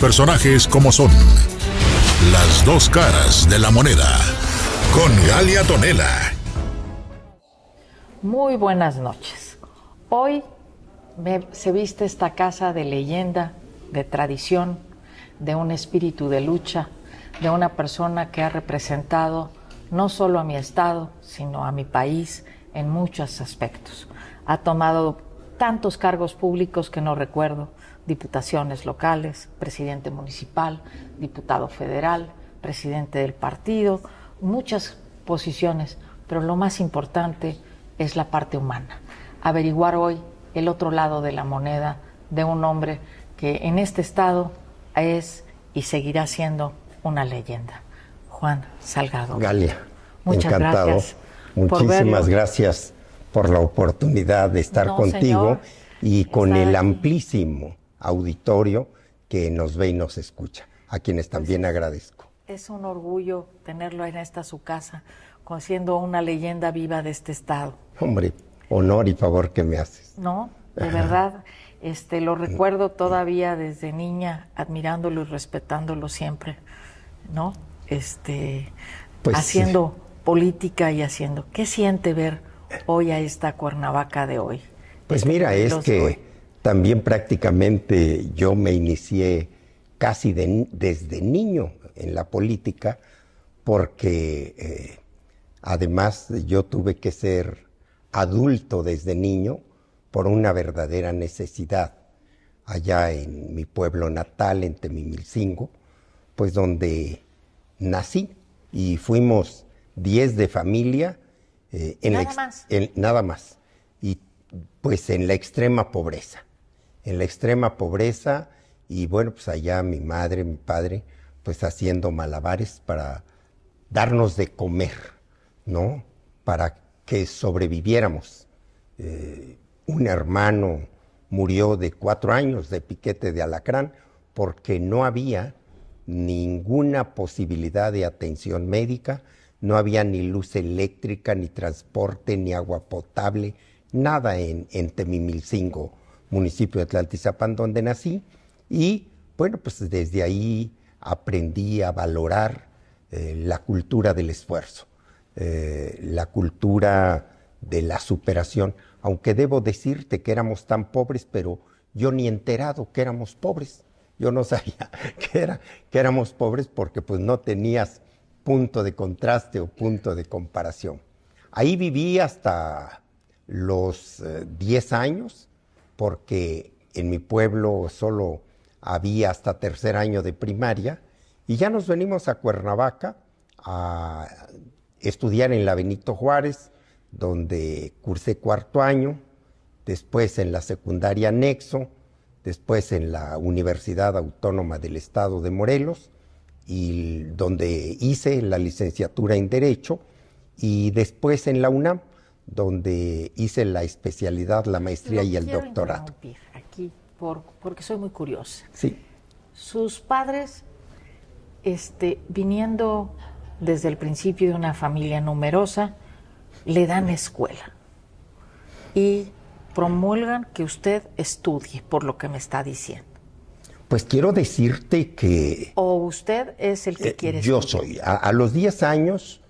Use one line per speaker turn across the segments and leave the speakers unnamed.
personajes como son. Las dos caras de la moneda. Con Galia Tonela. Muy buenas noches. Hoy se viste esta casa de leyenda, de tradición, de un espíritu de lucha, de una persona que ha representado no solo a mi estado, sino a mi país en muchos aspectos. Ha tomado tantos cargos públicos que no recuerdo, diputaciones locales, presidente municipal, diputado federal, presidente del partido, muchas posiciones, pero lo más importante es la parte humana. Averiguar hoy el otro lado de la moneda de un hombre que en este estado es y seguirá siendo una leyenda. Juan Salgado. Galia. Muchas encantado. gracias. Muchísimas
gracias por la oportunidad de estar contigo y con el amplísimo auditorio que nos ve y nos escucha, a quienes también agradezco.
Es un orgullo tenerlo en esta su casa, siendo una leyenda viva de este estado.
Hombre, honor y favor que me haces.
No, de verdad, este lo mm. recuerdo todavía desde niña, admirándolo y respetándolo siempre, ¿no? Este pues haciendo política y haciendo. ¿Qué siente ver hoy a esta Cuernavaca de hoy? Pues mira, es que
también prácticamente yo me inicié casi desde niño en la política porque eh, además yo tuve que ser adulto desde niño por una verdadera necesidad allá en mi pueblo natal, en Temimilcingo, pues donde nací y fuimos 10 de familia. Eh, en, nada más. Y pues en la extrema pobreza en la extrema pobreza y bueno, pues allá mi madre, mi padre, pues haciendo malabares para darnos de comer, ¿no? Para que sobreviviéramos. Eh, un hermano murió de cuatro años de piquete de alacrán porque no había ninguna posibilidad de atención médica, no había ni luz eléctrica, ni transporte, ni agua potable, nada en, en Temimilcingo municipio de Atlantizapán, donde nací, y bueno, pues desde ahí aprendí a valorar eh, la cultura del esfuerzo, eh, la cultura de la superación, aunque debo decirte que éramos tan pobres, pero yo ni enterado que éramos pobres. Yo no sabía que, era, que éramos pobres porque pues no tenías punto de contraste o punto de comparación. Ahí viví hasta los 10 eh, años porque en mi pueblo solo había hasta tercer año de primaria y ya nos venimos a Cuernavaca a estudiar en la Benito Juárez, donde cursé cuarto año, después en la secundaria Nexo, después en la Universidad Autónoma del Estado de Morelos, y donde hice la licenciatura en Derecho, y después en la UNAM donde hice la especialidad, la maestría y el doctorado.
Aquí, porque soy muy curiosa. Sí. Sus padres, este, viniendo desde el principio de una familia numerosa, le dan escuela y promulgan que usted estudie, por lo que me está diciendo.
Pues quiero decirte que...
O usted es el que eh, quiere Yo
soy. A, los 10 años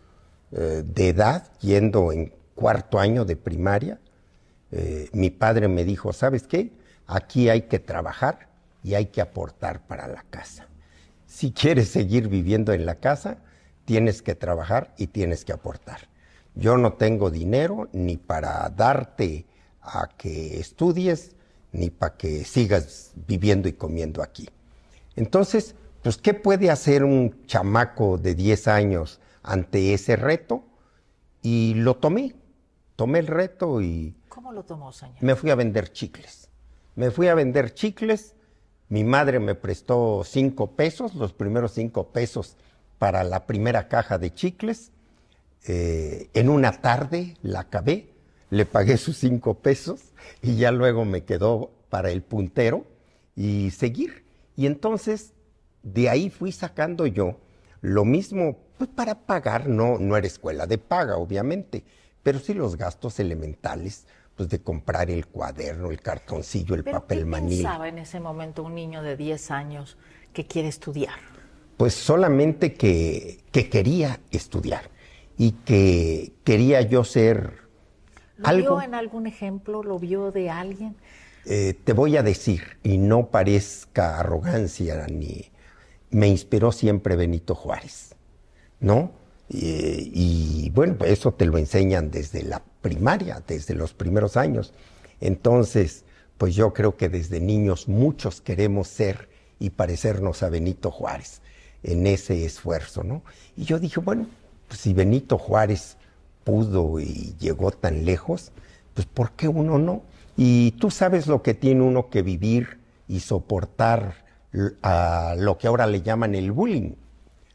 eh, de edad, yendo en cuarto año de primaria, eh, mi padre me dijo, ¿sabes qué? Aquí hay que trabajar y hay que aportar para la casa. Si quieres seguir viviendo en la casa, tienes que trabajar y tienes que aportar. Yo no tengo dinero ni para darte a que estudies, ni para que sigas viviendo y comiendo aquí. Entonces, pues, ¿qué puede hacer un chamaco de 10 años ante ese reto? Y lo tomé tomé el reto y...
¿Cómo lo tomó, señor?
Me fui a vender chicles. Me fui a vender chicles. Mi madre me prestó cinco pesos, los primeros cinco pesos para la primera caja de chicles. Eh, en una tarde la acabé, le pagué sus cinco pesos y ya luego me quedó para el puntero y seguir. Y entonces de ahí fui sacando yo lo mismo pues para pagar, no, no era escuela de paga, obviamente, pero sí los gastos elementales pues de comprar el cuaderno, el cartoncillo, el papel manila. ¿Qué pensaba
en ese momento un niño de 10 años que quiere estudiar?
Pues solamente que, que quería estudiar y que quería yo ser
¿Lo algo. vio en algún ejemplo? ¿Lo vio de alguien?
Eh, te voy a decir, y no parezca arrogancia ni. Me inspiró siempre Benito Juárez, ¿no? y bueno, pues eso te lo enseñan desde la primaria, desde los primeros años. Entonces, pues yo creo que desde niños muchos queremos ser y parecernos a Benito Juárez en ese esfuerzo, ¿no? Y yo dije, bueno, pues si Benito Juárez pudo y llegó tan lejos, pues ¿por qué uno no? Y tú sabes lo que tiene uno que vivir y soportar a lo que ahora le llaman el bullying,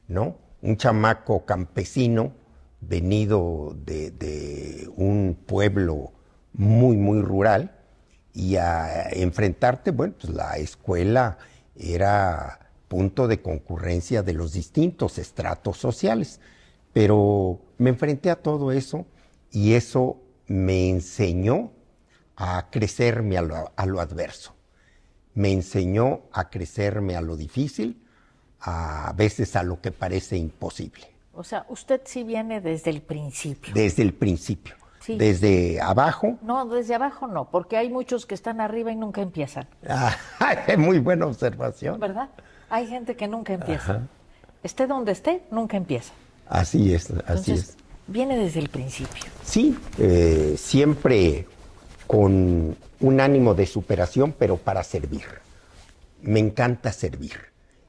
¿no? un chamaco campesino venido de, un pueblo muy, muy rural y a enfrentarte, bueno, pues la escuela era punto de concurrencia de los distintos estratos sociales. Pero me enfrenté a todo eso y eso me enseñó a crecerme a lo, a lo adverso, me enseñó a crecerme a lo difícil a veces a lo que parece imposible.
O sea, usted sí viene desde el principio.
Desde el principio.
¿Desde abajo? No, desde abajo no, porque hay muchos que están arriba y nunca empiezan.
Ah, muy buena observación.
¿Verdad? Hay gente que nunca empieza. Esté donde esté, nunca empieza.
Así es, así es.
Viene desde el principio. Sí,
eh, siempre con un ánimo de superación, pero para servir. Me encanta servir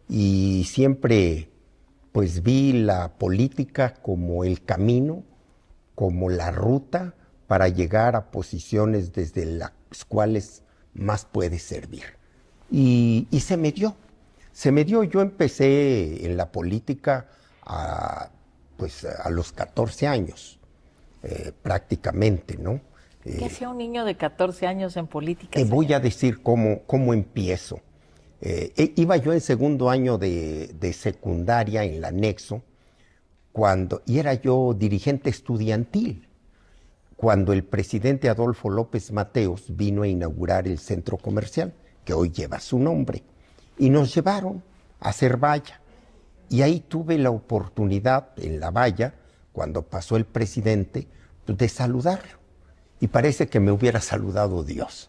y siempre pues vi la política como el camino, como la ruta para llegar a posiciones desde las cuales más puede servir. Y, se me dio, se me dio, yo empecé en la política a, pues, a los 14 años, eh, prácticamente, ¿no? ¿Qué eh, hacía
un niño de 14 años en política.
Te voy a decir cómo empiezo. Eh, e-, iba yo en segundo año de, secundaria en la Nexo, cuando, y era yo dirigente estudiantil, cuando el presidente Adolfo López Mateos vino a inaugurar el centro comercial, que hoy lleva su nombre, y nos llevaron a hacer valla. Y ahí tuve la oportunidad, en la valla, cuando pasó el presidente, de saludarlo. Y parece que me hubiera saludado Dios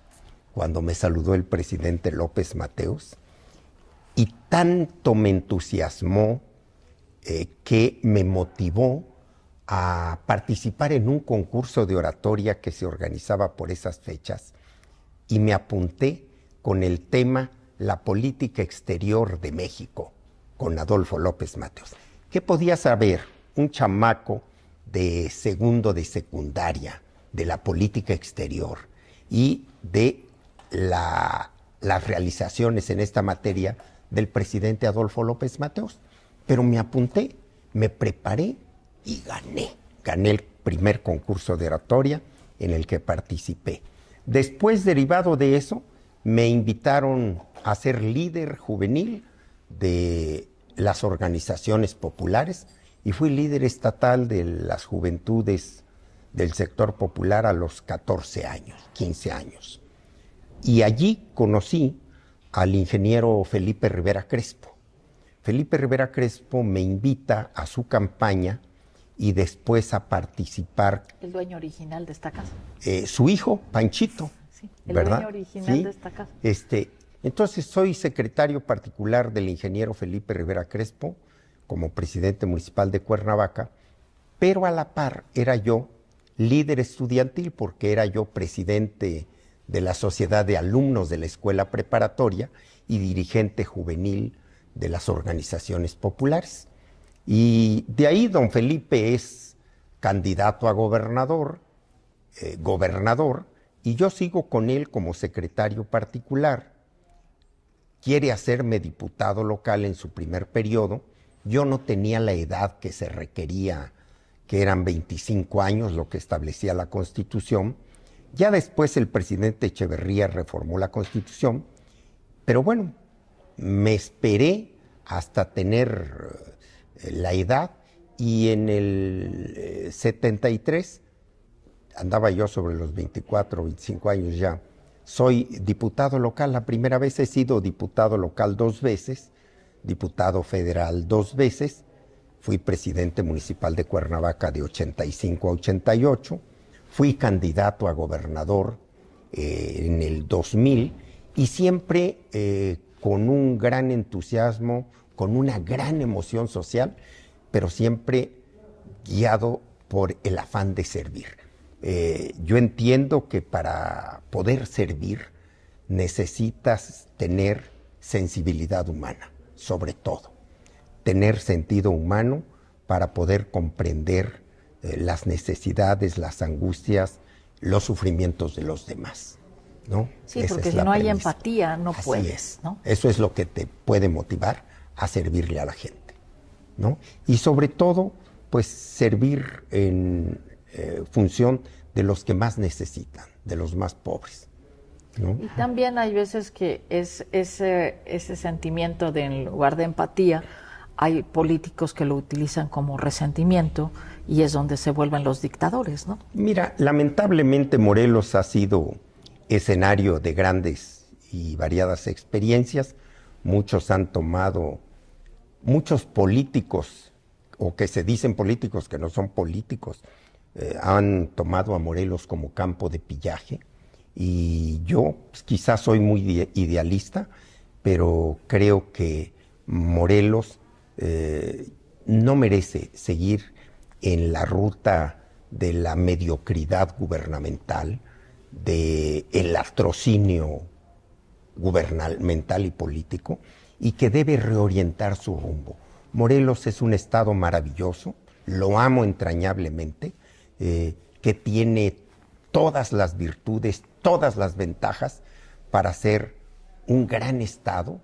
cuando me saludó el presidente López Mateos y tanto me entusiasmó eh, que me motivó a participar en un concurso de oratoria que se organizaba por esas fechas y me apunté con el tema La política exterior de México con Adolfo López Mateos. ¿Qué podía saber un chamaco de segundo de secundaria de la política exterior y de las realizaciones en esta materia del presidente Adolfo López Mateos. Pero me apunté, me preparé y gané. Gané el primer concurso de oratoria en el que participé. Después, derivado de eso, me invitaron a ser líder juvenil de las organizaciones populares y fui líder estatal de las juventudes del sector popular a los 14 años, 15 años. Y allí conocí al ingeniero Felipe Rivera Crespo. Felipe Rivera Crespo me invita a su campaña y después a participar.
El dueño original de esta casa.
Eh, su hijo, Panchito. Sí,
el dueño original de esta casa.
Este, entonces soy secretario particular del ingeniero Felipe Rivera Crespo como presidente municipal de Cuernavaca, pero a la par era yo líder estudiantil porque era yo presidente de la Sociedad de Alumnos de la Escuela Preparatoria y dirigente juvenil de las organizaciones populares. Y de ahí don Felipe es candidato a gobernador, eh, gobernador, y yo sigo con él como secretario particular. Quiere hacerme diputado local en su primer periodo. Yo no tenía la edad que se requería, que eran 25 años lo que establecía la Constitución ya después el presidente Echeverría reformó la constitución, pero bueno, me esperé hasta tener eh, la edad y en el 73, eh, andaba yo sobre los 24, 25 años ya, soy diputado local, la primera vez he sido diputado local dos veces, diputado federal dos veces, fui presidente municipal de Cuernavaca de 85 a 88 Fui candidato a gobernador eh, en el 2000 y siempre eh, con un gran entusiasmo, con una gran emoción social, pero siempre guiado por el afán de servir. Eh, yo entiendo que para poder servir necesitas tener sensibilidad humana, sobre todo, tener sentido humano para poder comprender eh, las necesidades, las angustias, los sufrimientos de los demás. ¿no? Sí, porque si no hay
empatía, no Así puedes. Es. ¿no?
Eso es lo que te puede motivar a servirle a la gente. ¿no? Y sobre todo, pues servir en eh, función de los que más necesitan, de los más pobres. ¿no?
Y también hay veces que ese, ese sentimiento del lugar de empatía, hay políticos que lo utilizan como resentimiento y es donde se vuelven los dictadores, ¿no? Mira,
lamentablemente Morelos ha sido escenario de grandes y variadas experiencias. Muchos han tomado, muchos políticos, o que se dicen políticos que no son políticos, eh, han tomado a Morelos como campo de pillaje. Y yo pues, quizás soy muy idealista, pero creo que Morelos eh, no merece seguir en la ruta de la mediocridad gubernamental, del el gubernamental y político, y que debe reorientar su rumbo. Morelos es un estado maravilloso, lo amo entrañablemente, eh, que tiene todas las virtudes, todas las ventajas para ser un gran estado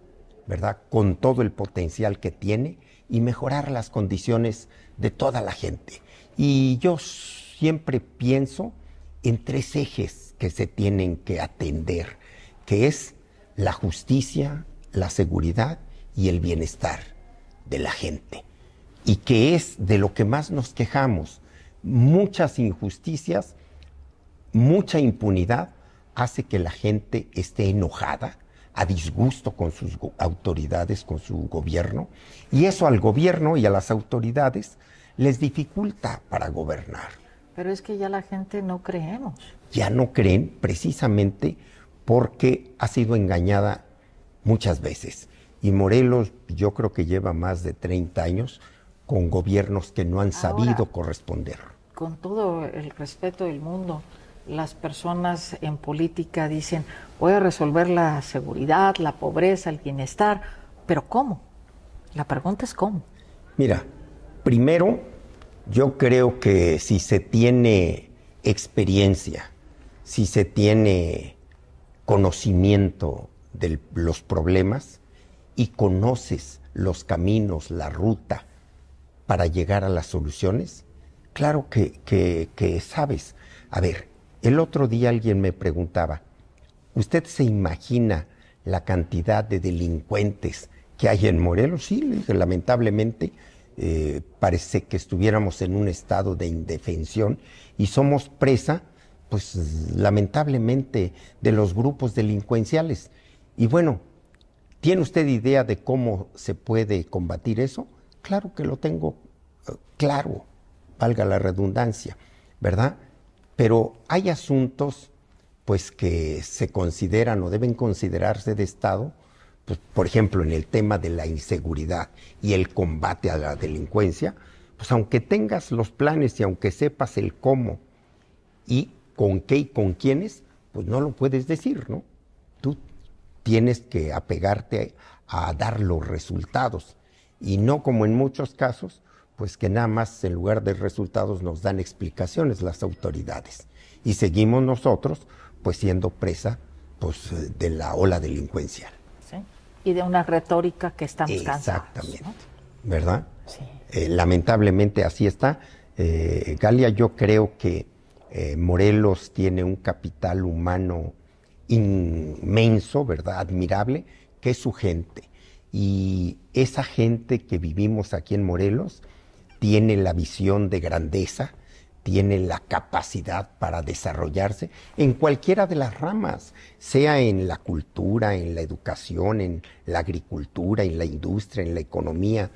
con todo el potencial que tiene y mejorar las condiciones de toda la gente. Y yo siempre pienso en tres ejes que se tienen que atender, que es la justicia, la seguridad y el bienestar de la gente. Y que es de lo que más nos quejamos. Muchas injusticias, mucha impunidad hace que la gente esté enojada, a disgusto con sus autoridades, con su gobierno, y eso al gobierno y a las autoridades les dificulta para gobernar.
Pero es que ya la gente no creemos.
Ya no creen precisamente porque ha sido engañada muchas veces. Y Morelos yo creo que lleva más de 30 años con gobiernos que no han sabido corresponder.
Con todo el respeto del mundo, las personas en política dicen, voy a resolver la seguridad, la pobreza, el bienestar, pero ¿cómo? La pregunta es cómo.
Mira, primero, yo creo que si se tiene experiencia, si se tiene conocimiento de los problemas y conoces los caminos, la ruta para llegar a las soluciones, claro que, que sabes. A ver, el otro día alguien me preguntaba, ¿usted se imagina la cantidad de delincuentes que hay en Morelos? Sí, le dije, lamentablemente eh, parece que estuviéramos en un estado de indefensión y somos presa, pues lamentablemente, de los grupos delincuenciales. Y bueno, ¿tiene usted idea de cómo se puede combatir eso? Claro que lo tengo eh, claro, valga la redundancia, ¿verdad? Pero hay asuntos pues que se consideran o deben considerarse de Estado, pues, por ejemplo, en el tema de la inseguridad y el combate a la delincuencia, pues aunque tengas los planes y aunque sepas el cómo y con qué y con quiénes, pues no lo puedes decir, ¿no? Tú tienes que apegarte a dar los resultados y no como en muchos casos, pues que nada más en lugar de resultados nos dan explicaciones las autoridades. Y seguimos nosotros pues siendo presa pues eh, de la ola delincuencial.
Sí. Y de una retórica que estamos cansados. Exactamente,
¿verdad? Sí. Eh, lamentablemente así está. Eh, Galia, yo creo que Morelos tiene un capital humano inmenso, ¿verdad? Admirable, que es su gente. Y esa gente que vivimos aquí en Morelos tiene la visión de grandeza, tiene la capacidad para desarrollarse en cualquiera de las ramas, sea en la cultura, en la educación, en la agricultura, en la industria, en la economía,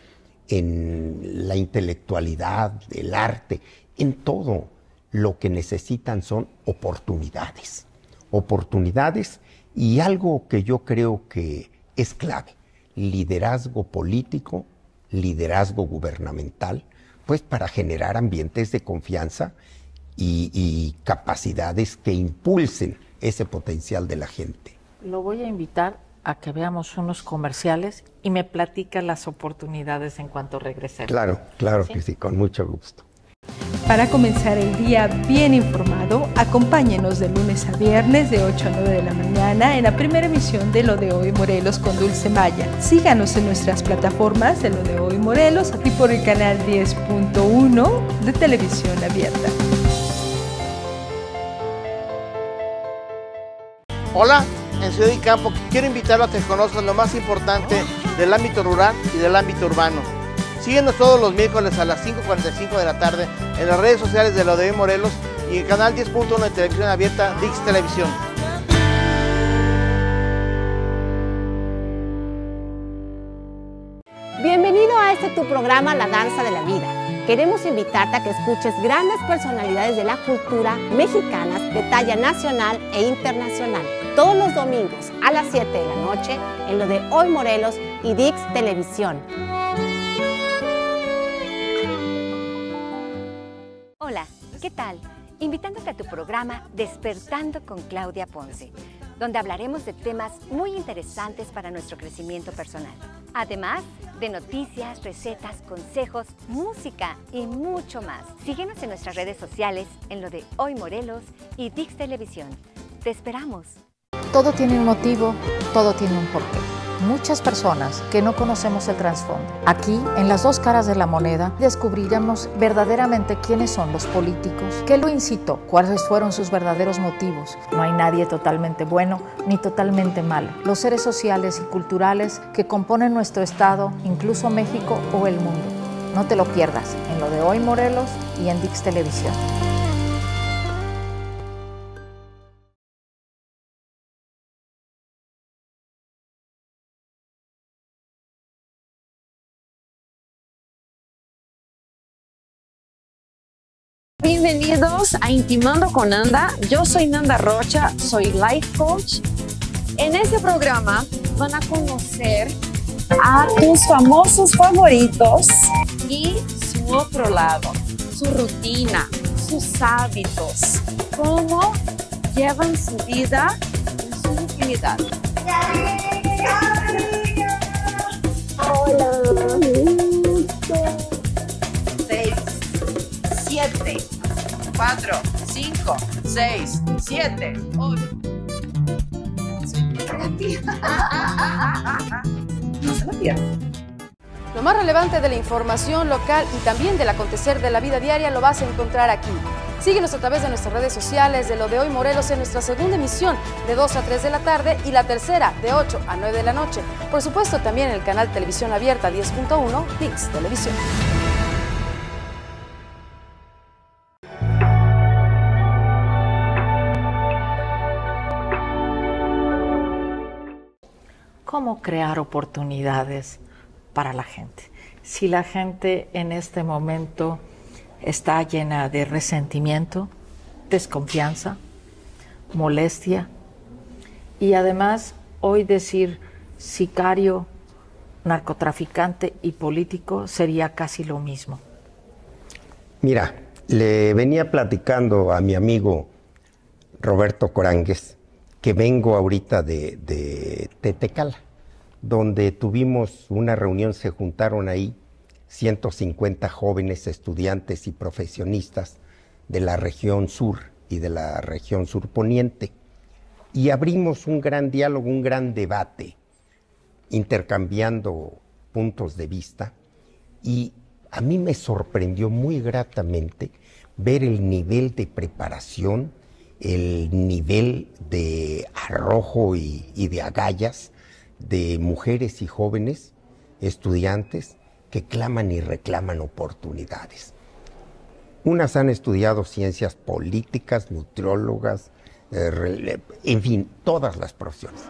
en la intelectualidad, el arte, en todo lo que necesitan son oportunidades, oportunidades y algo que yo creo que es clave, liderazgo político, liderazgo gubernamental, pues para generar ambientes de confianza y, capacidades que impulsen ese potencial de la gente.
Lo voy a invitar a que veamos unos comerciales y me platica las oportunidades en cuanto regrese. Claro, claro que
sí, con mucho gusto.
Para comenzar el día bien informado, acompáñenos de lunes a viernes de 8 a 9 de la mañana en la primera emisión de Lo de Hoy Morelos con Dulce Maya. Síganos en nuestras plataformas de Lo de Hoy Morelos, aquí por el canal 10.1 de Televisión Abierta. Hola, en Ciudad y Campo quiero invitarlos a que conozcan lo más importante del ámbito rural y del ámbito urbano Síguenos todos los miércoles a las 5.45 de la tarde en las redes sociales de Lo De Hoy Morelos y el canal 10.1 de televisión abierta Dix Televisión. Bienvenido a este tu programa La Danza de la Vida. Queremos invitarte a que escuches grandes personalidades de la cultura mexicana de talla nacional e internacional todos los domingos a las 7 de la noche en lo de Hoy e Morelos y Dix Televisión. ¿Qué tal? Invitándote a tu programa Despertando con Claudia Ponce, donde hablaremos de temas muy interesantes para nuestro crecimiento personal. Además de noticias, recetas, consejos, música y mucho más. Síguenos en nuestras redes sociales en lo de Hoy Morelos y Dix Televisión. Te esperamos. Todo tiene un motivo, todo tiene un porqué muchas personas que no conocemos el trasfondo. Aquí, en las dos caras de la moneda, descubriremos verdaderamente quiénes son los políticos, qué lo incitó, cuáles fueron sus verdaderos motivos. No hay nadie totalmente bueno ni totalmente malo. Los seres sociales y culturales que componen nuestro Estado, incluso México o el mundo. No te lo pierdas en lo de hoy Morelos y en Dix Televisión. Bienvenidos a Intimando con Nanda. Yo soy Nanda Rocha, soy Life Coach. En este programa van a conocer a tus famosos favoritos y su otro lado, su rutina, sus hábitos, cómo llevan su vida en su intimidad. Hola. Seis, siete. 4, 5, 6, 7, 8. lo más relevante de la información local y también del acontecer de la vida diaria lo vas a encontrar aquí. Síguenos a través de nuestras redes sociales de Lo de Hoy Morelos en nuestra segunda emisión de 2 a 3 de la tarde y la tercera de 8 a 9 de la noche. Por supuesto también en el canal Televisión Abierta 10.1 VIX Televisión. crear oportunidades para la gente. Si la gente en este momento está llena de resentimiento, desconfianza, molestia y además hoy decir sicario, narcotraficante y político sería casi lo mismo.
Mira, le venía platicando a mi amigo Roberto Corangues que vengo ahorita de, de Tetecala donde tuvimos una reunión, se juntaron ahí 150 jóvenes estudiantes y profesionistas de la región sur y de la región surponiente. Y abrimos un gran diálogo, un gran debate, intercambiando puntos de vista. Y a mí me sorprendió muy gratamente ver el nivel de preparación, el nivel de arrojo y, de agallas de mujeres y jóvenes, estudiantes, que claman y reclaman oportunidades. Unas han estudiado ciencias políticas, nutriólogas, eh, en fin, todas las profesiones.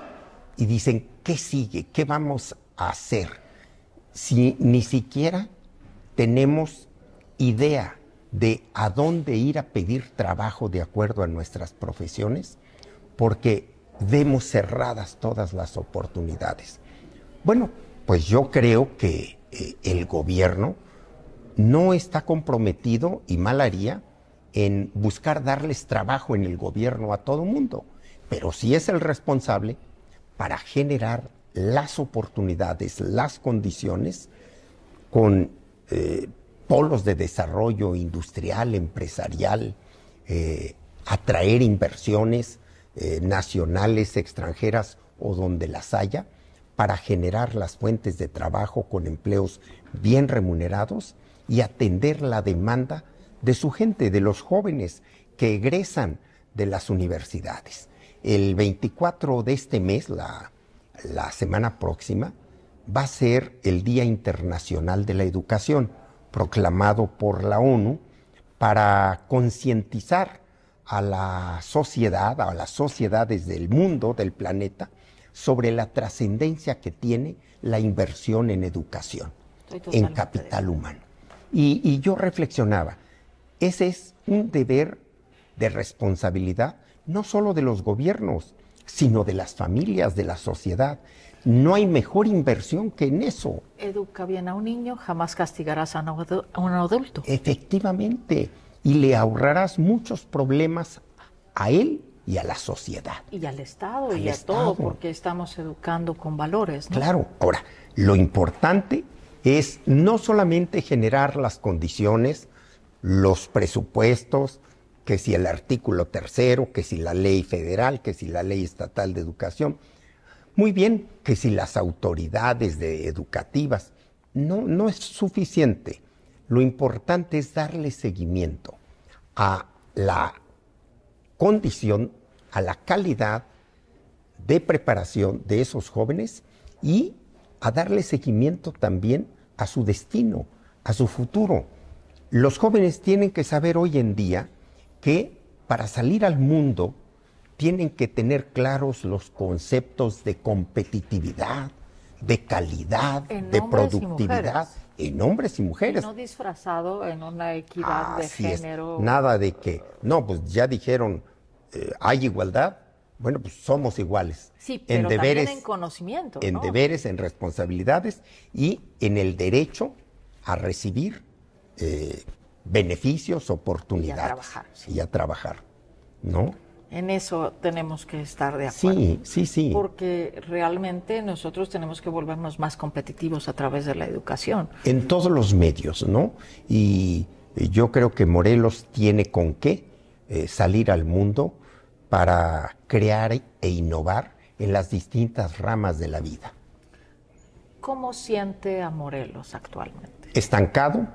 Y dicen, ¿qué sigue? ¿Qué vamos a hacer? Si ni siquiera tenemos idea de a dónde ir a pedir trabajo de acuerdo a nuestras profesiones, porque vemos cerradas todas las oportunidades. Bueno, pues yo creo que eh, el gobierno no está comprometido, y mal haría, en buscar darles trabajo en el gobierno a todo mundo, pero sí es el responsable para generar las oportunidades, las condiciones con eh, polos de desarrollo industrial, empresarial, eh, atraer inversiones, eh, nacionales, extranjeras o donde las haya, para generar las fuentes de trabajo con empleos bien remunerados y atender la demanda de su gente, de los jóvenes que egresan de las universidades. El 24 de este mes, la semana próxima, va a ser el Día Internacional de la Educación, proclamado por la ONU, para concientizar a la sociedad, a las sociedades del mundo, del planeta, sobre la trascendencia que tiene la inversión en educación, en capital humano. Y, yo reflexionaba, ese es un deber de responsabilidad, no solo de los gobiernos, sino de las familias, de la sociedad. No hay mejor inversión que en eso.
Educa bien a un niño, jamás castigarás a un adulto. Efectivamente
y le ahorrarás muchos problemas a él y a la sociedad.
Y al Estado y a todo, porque estamos educando con valores. Claro,
ahora, lo importante es no solamente generar las condiciones, los presupuestos, que si el artículo tercero, que si la ley federal, que si la ley estatal de educación, muy bien, que si las autoridades educativas, no, no es suficiente. Lo importante es darle seguimiento a la condición, a la calidad de preparación de esos jóvenes y a darle seguimiento también a su destino, a su futuro. Los jóvenes tienen que saber hoy en día que para salir al mundo tienen que tener claros los conceptos de competitividad, de calidad, de productividad en hombres y mujeres. No
disfrazado en una equidad de género. Nada
de que, no, pues ya dijeron, eh, hay igualdad. Bueno, pues somos iguales. Sí, en deberes, en
conocimiento. En deberes,
en responsabilidades y en el derecho a recibir eh, beneficios, oportunidades. Y a trabajar. Y a trabajar, ¿no?
En eso tenemos que estar de acuerdo. Sí, sí, sí. Porque realmente nosotros tenemos que volvernos más competitivos a través de la educación.
En todos los medios, ¿no? Y eh, yo creo que Morelos tiene con qué eh, salir al mundo para crear e innovar en las distintas ramas de la vida.
¿Cómo siente a Morelos actualmente?
Estancado,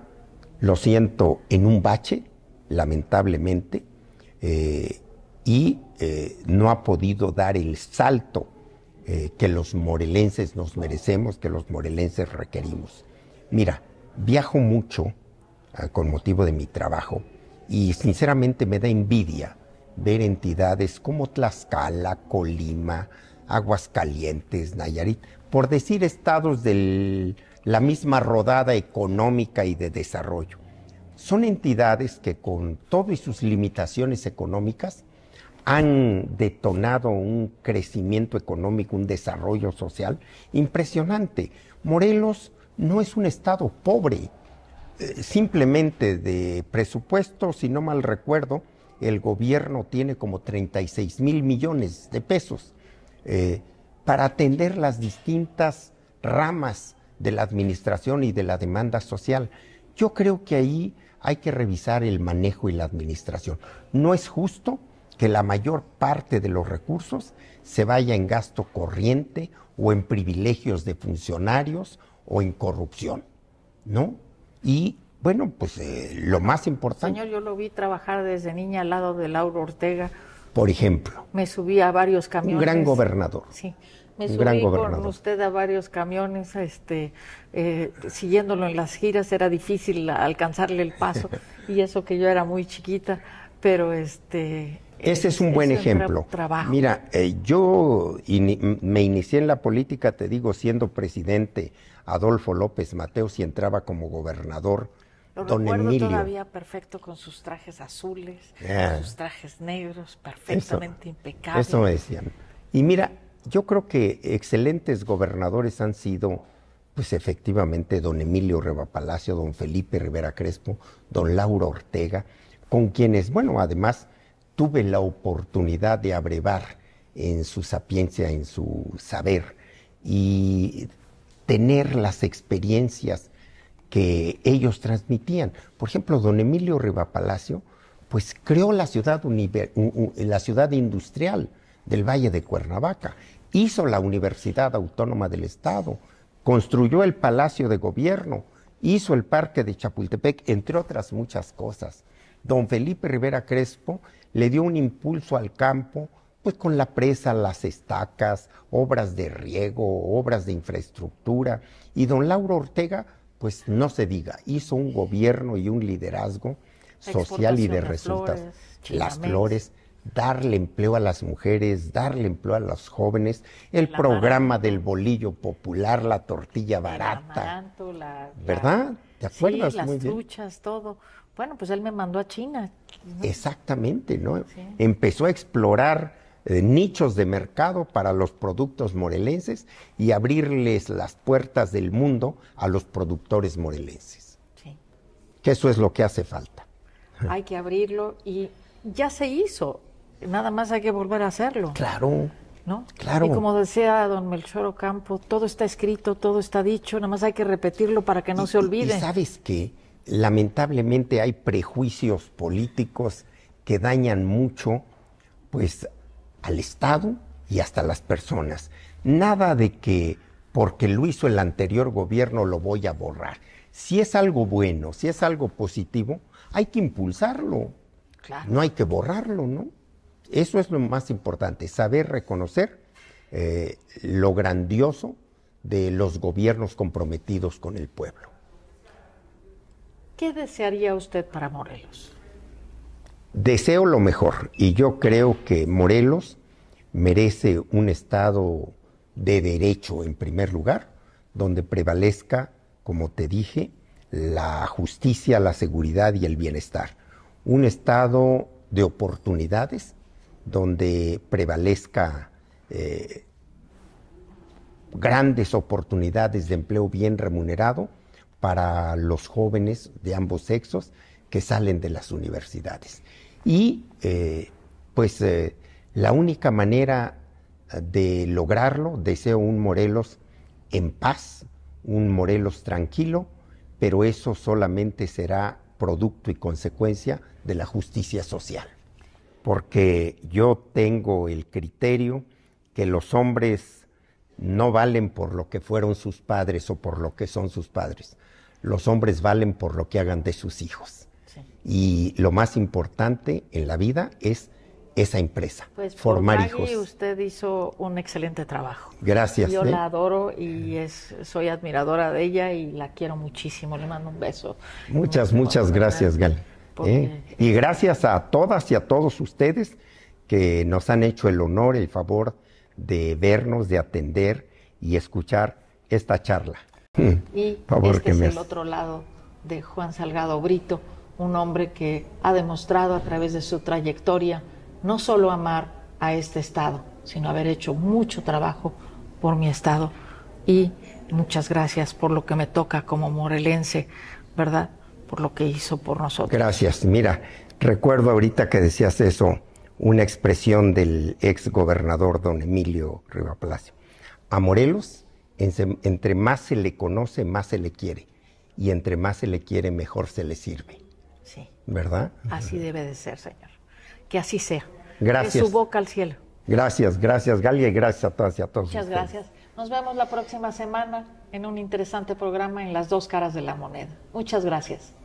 lo siento en un bache, lamentablemente. Eh, y eh, no ha podido dar el salto eh, que los morelenses nos merecemos, que los morelenses requerimos. Mira, viajo mucho ah, con motivo de mi trabajo y sinceramente me da envidia ver entidades como Tlaxcala, Colima, Aguascalientes, Nayarit, por decir estados de la misma rodada económica y de desarrollo. Son entidades que con todo y sus limitaciones económicas han detonado un crecimiento económico, un desarrollo social impresionante. Morelos no es un estado pobre, eh, simplemente de presupuesto, si no mal recuerdo, el gobierno tiene como 36 mil millones de pesos eh, para atender las distintas ramas de la administración y de la demanda social. Yo creo que ahí hay que revisar el manejo y la administración. No es justo que la mayor parte de los recursos se vaya en gasto corriente o en privilegios de funcionarios o en corrupción, ¿no? Y bueno, pues eh, lo más importante.
Señor, yo lo vi trabajar desde niña al lado de Lauro Ortega.
Por ejemplo.
Me subí a varios camiones. Un gran gobernador. Sí. Me subí con usted a varios camiones, este, eh, siguiéndolo en las giras, era difícil alcanzarle el paso, y eso que yo era muy chiquita, pero este, este es un buen ejemplo.
Mira, eh, yo me inicié en la política, te digo, siendo presidente Adolfo López Mateos y entraba como gobernador. Lo Don recuerdo Emilio. todavía
perfecto con sus trajes azules, ah. sus trajes negros, perfectamente impecables. Eso me decían.
Y mira, yo creo que excelentes gobernadores han sido, pues efectivamente, don Emilio Reba Palacio, don Felipe Rivera Crespo, don Laura Ortega, con quienes, bueno, además tuve la oportunidad de abrevar en su sapiencia, en su saber y tener las experiencias que ellos transmitían. Por ejemplo, don Emilio Palacio, pues creó la ciudad, la ciudad industrial del Valle de Cuernavaca, hizo la Universidad Autónoma del Estado, construyó el Palacio de Gobierno, hizo el Parque de Chapultepec, entre otras muchas cosas. Don Felipe Rivera Crespo le dio un impulso al campo, pues con la presa, las estacas, obras de riego, obras de infraestructura. Y don Lauro Ortega, pues no se diga, hizo un gobierno y un liderazgo social y de resultados. las flores, darle empleo a las mujeres, darle empleo a los jóvenes, el programa del bolillo popular, la tortilla barata. ¿Verdad? ¿Te acuerdas? Sí, las Muy
todo. Bueno, pues él me mandó a China.
Exactamente, ¿no? Empezó a explorar eh, nichos de mercado para los productos morelenses y abrirles las puertas del mundo a los productores morelenses. Sí. Que eso es lo que hace falta.
Hay que abrirlo y ya se hizo, nada más hay que volver a hacerlo. Claro. ¿No? Claro. Y como decía don Melchor Ocampo, todo está escrito, todo está dicho, nada más hay que repetirlo para que no se olvide. ¿Y sabes
qué? lamentablemente hay prejuicios políticos que dañan mucho pues al Estado y hasta las personas. Nada de que porque lo hizo el anterior gobierno lo voy a borrar. Si es algo bueno, si es algo positivo, hay que impulsarlo. No hay que borrarlo, ¿no? Eso es lo más importante, saber reconocer eh, lo grandioso de los gobiernos comprometidos con el pueblo.
¿Qué desearía usted para Morelos?
Deseo lo mejor y yo creo que Morelos merece un Estado de derecho en primer lugar, donde prevalezca, como te dije, la justicia, la seguridad y el bienestar. Un Estado de oportunidades donde prevalezca eh, grandes oportunidades de empleo bien remunerado para los jóvenes de ambos sexos que salen de las universidades. Y eh, pues eh, la única manera de lograrlo, deseo un Morelos en paz, un Morelos tranquilo, pero eso solamente será producto y consecuencia de la justicia social. Porque yo tengo el criterio que los hombres no valen por lo que fueron sus padres o por lo que son sus padres, los hombres valen por lo que hagan de sus hijos. Y lo más importante en la vida es esa empresa, pues, formar hijos. hijos.
Usted hizo un excelente trabajo. Gracias. Yo ¿eh? la adoro y es, soy admiradora de ella y la quiero muchísimo. Le mando un beso.
Muchas, muchas gracias, Gal. ¿eh? Y gracias a todas y a todos ustedes que nos han hecho el honor, el favor de vernos, de atender y escuchar esta charla.
Hmm. y este es el otro lado de Juan Salgado Brito, un hombre que ha demostrado a través de su trayectoria no solo amar a este Estado, sino haber hecho mucho trabajo por mi Estado. Y muchas gracias por lo que me toca como morelense, ¿verdad? Por lo que hizo por nosotros.
Gracias. Mira, recuerdo ahorita que decías eso, una expresión del ex gobernador don Emilio Rivapalacio. A Morelos entre más se le conoce, más se le quiere. Y entre más se le quiere, mejor se le sirve. Sí. ¿Verdad?
Así debe de ser, Señor. Que así sea. Gracias. De su boca al cielo.
Gracias, gracias, Galia, y gracias a todas y a todos. Muchas gracias.
Nos vemos la próxima semana en un interesante programa en las dos caras de la moneda. Muchas gracias.